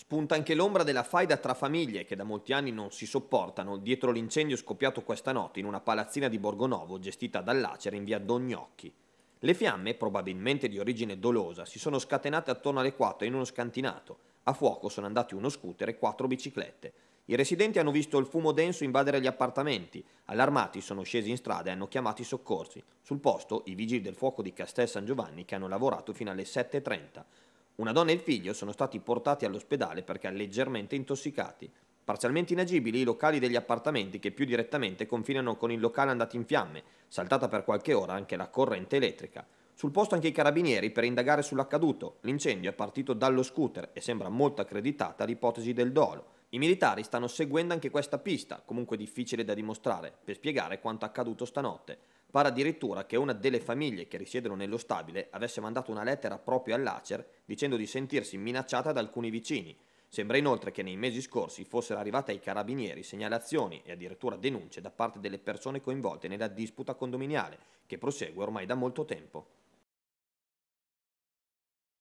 Spunta anche l'ombra della faida tra famiglie che da molti anni non si sopportano dietro l'incendio scoppiato questa notte in una palazzina di Borgonovo gestita dall'Acere in via Dognocchi. Le fiamme, probabilmente di origine dolosa, si sono scatenate attorno alle 4 in uno scantinato. A fuoco sono andati uno scooter e quattro biciclette. I residenti hanno visto il fumo denso invadere gli appartamenti. Allarmati sono scesi in strada e hanno chiamato i soccorsi. Sul posto i vigili del fuoco di Castel San Giovanni che hanno lavorato fino alle 7.30. Una donna e il figlio sono stati portati all'ospedale perché leggermente intossicati. Parzialmente inagibili i locali degli appartamenti che più direttamente confinano con il locale andato in fiamme, saltata per qualche ora anche la corrente elettrica. Sul posto anche i carabinieri per indagare sull'accaduto. L'incendio è partito dallo scooter e sembra molto accreditata l'ipotesi del dolo. I militari stanno seguendo anche questa pista, comunque difficile da dimostrare, per spiegare quanto accaduto stanotte. Pare addirittura che una delle famiglie che risiedono nello stabile avesse mandato una lettera proprio all'Acer dicendo di sentirsi minacciata da alcuni vicini. Sembra inoltre che nei mesi scorsi fossero arrivate ai carabinieri segnalazioni e addirittura denunce da parte delle persone coinvolte nella disputa condominiale, che prosegue ormai da molto tempo.